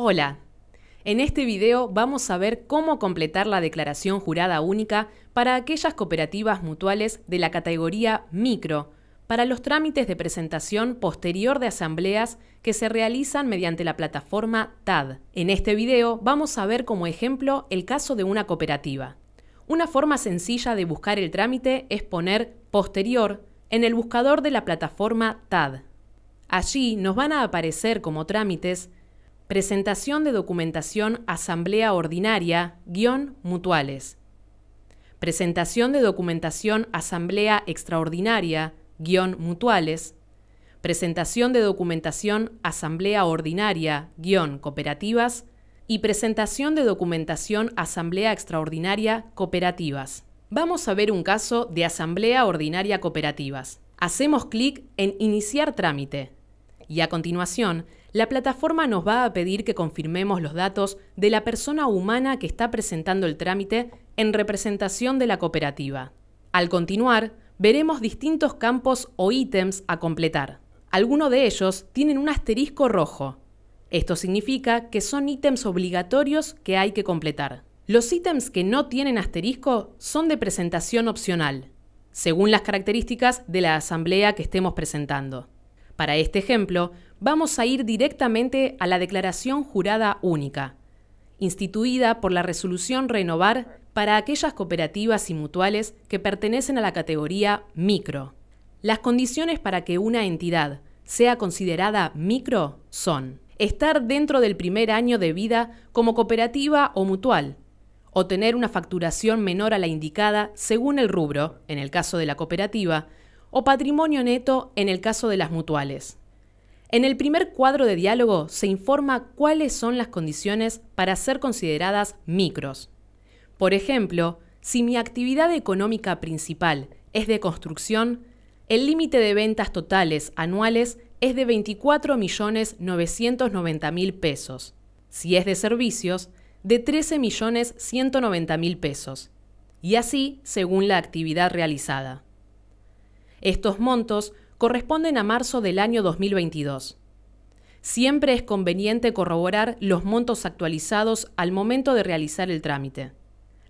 Hola, en este video vamos a ver cómo completar la declaración jurada única para aquellas cooperativas mutuales de la categoría micro, para los trámites de presentación posterior de asambleas que se realizan mediante la plataforma TAD. En este video vamos a ver como ejemplo el caso de una cooperativa. Una forma sencilla de buscar el trámite es poner posterior en el buscador de la plataforma TAD. Allí nos van a aparecer como trámites Presentación de documentación Asamblea Ordinaria, guión Mutuales. Presentación de documentación Asamblea Extraordinaria, Mutuales. Presentación de documentación Asamblea Ordinaria, Cooperativas. Y presentación de documentación Asamblea Extraordinaria, Cooperativas. Vamos a ver un caso de Asamblea Ordinaria Cooperativas. Hacemos clic en Iniciar trámite. Y a continuación, la plataforma nos va a pedir que confirmemos los datos de la persona humana que está presentando el trámite en representación de la cooperativa. Al continuar, veremos distintos campos o ítems a completar. Algunos de ellos tienen un asterisco rojo. Esto significa que son ítems obligatorios que hay que completar. Los ítems que no tienen asterisco son de presentación opcional, según las características de la asamblea que estemos presentando. Para este ejemplo, vamos a ir directamente a la Declaración Jurada Única, instituida por la Resolución Renovar para aquellas cooperativas y mutuales que pertenecen a la categoría micro. Las condiciones para que una entidad sea considerada micro son estar dentro del primer año de vida como cooperativa o mutual, o tener una facturación menor a la indicada según el rubro, en el caso de la cooperativa, o patrimonio neto en el caso de las mutuales. En el primer cuadro de diálogo se informa cuáles son las condiciones para ser consideradas micros. Por ejemplo, si mi actividad económica principal es de construcción, el límite de ventas totales anuales es de 24.990.000 pesos. Si es de servicios, de 13.190.000 pesos. Y así según la actividad realizada. Estos montos corresponden a marzo del año 2022. Siempre es conveniente corroborar los montos actualizados al momento de realizar el trámite.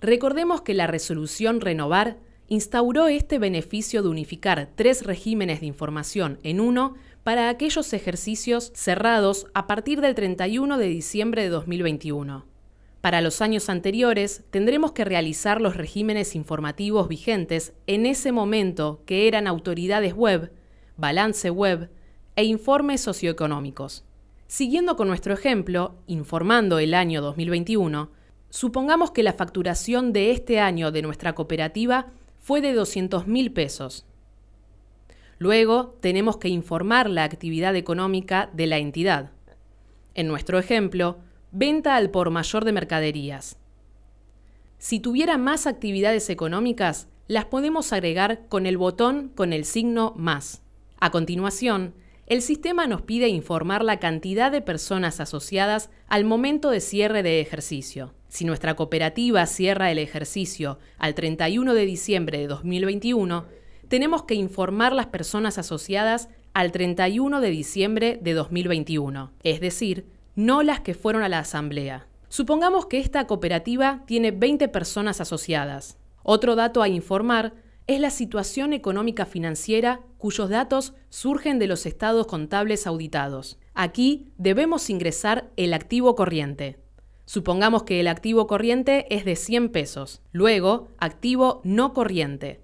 Recordemos que la resolución Renovar instauró este beneficio de unificar tres regímenes de información en uno para aquellos ejercicios cerrados a partir del 31 de diciembre de 2021. Para los años anteriores, tendremos que realizar los regímenes informativos vigentes en ese momento que eran autoridades web, balance web e informes socioeconómicos. Siguiendo con nuestro ejemplo, informando el año 2021, supongamos que la facturación de este año de nuestra cooperativa fue de 200 mil pesos. Luego tenemos que informar la actividad económica de la entidad. En nuestro ejemplo, Venta al por mayor de mercaderías. Si tuviera más actividades económicas, las podemos agregar con el botón con el signo más. A continuación, el sistema nos pide informar la cantidad de personas asociadas al momento de cierre de ejercicio. Si nuestra cooperativa cierra el ejercicio al 31 de diciembre de 2021, tenemos que informar las personas asociadas al 31 de diciembre de 2021, es decir, no las que fueron a la asamblea. Supongamos que esta cooperativa tiene 20 personas asociadas. Otro dato a informar es la situación económica financiera cuyos datos surgen de los estados contables auditados. Aquí debemos ingresar el activo corriente. Supongamos que el activo corriente es de 100 pesos, luego activo no corriente.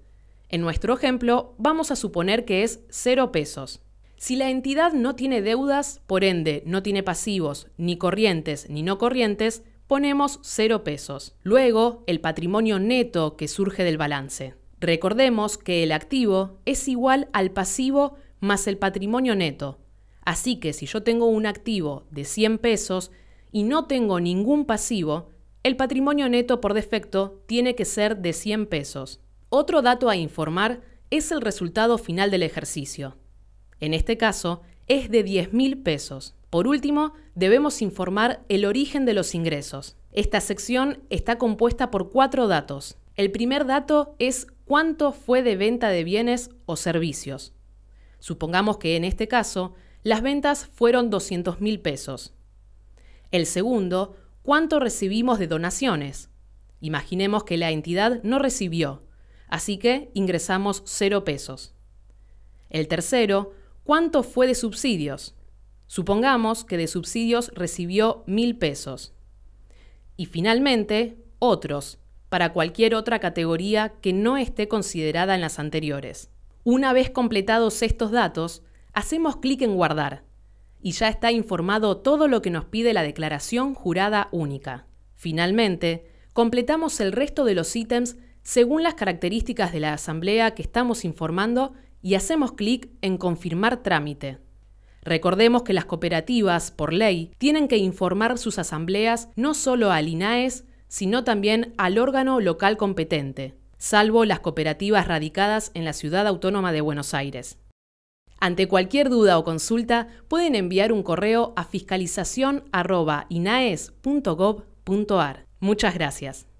En nuestro ejemplo vamos a suponer que es 0 pesos. Si la entidad no tiene deudas, por ende, no tiene pasivos, ni corrientes, ni no corrientes, ponemos 0 pesos. Luego, el patrimonio neto que surge del balance. Recordemos que el activo es igual al pasivo más el patrimonio neto. Así que si yo tengo un activo de 100 pesos y no tengo ningún pasivo, el patrimonio neto por defecto tiene que ser de 100 pesos. Otro dato a informar es el resultado final del ejercicio. En este caso, es de 10.000 pesos. Por último, debemos informar el origen de los ingresos. Esta sección está compuesta por cuatro datos. El primer dato es cuánto fue de venta de bienes o servicios. Supongamos que en este caso, las ventas fueron 200.000 mil pesos. El segundo, cuánto recibimos de donaciones. Imaginemos que la entidad no recibió, así que ingresamos 0 pesos. El tercero, ¿Cuánto fue de subsidios? Supongamos que de subsidios recibió mil pesos. Y finalmente, otros, para cualquier otra categoría que no esté considerada en las anteriores. Una vez completados estos datos, hacemos clic en Guardar y ya está informado todo lo que nos pide la declaración jurada única. Finalmente, completamos el resto de los ítems según las características de la asamblea que estamos informando y hacemos clic en Confirmar trámite. Recordemos que las cooperativas, por ley, tienen que informar sus asambleas no solo al INAES, sino también al órgano local competente, salvo las cooperativas radicadas en la Ciudad Autónoma de Buenos Aires. Ante cualquier duda o consulta, pueden enviar un correo a fiscalización.inaes.gov.ar. Muchas gracias.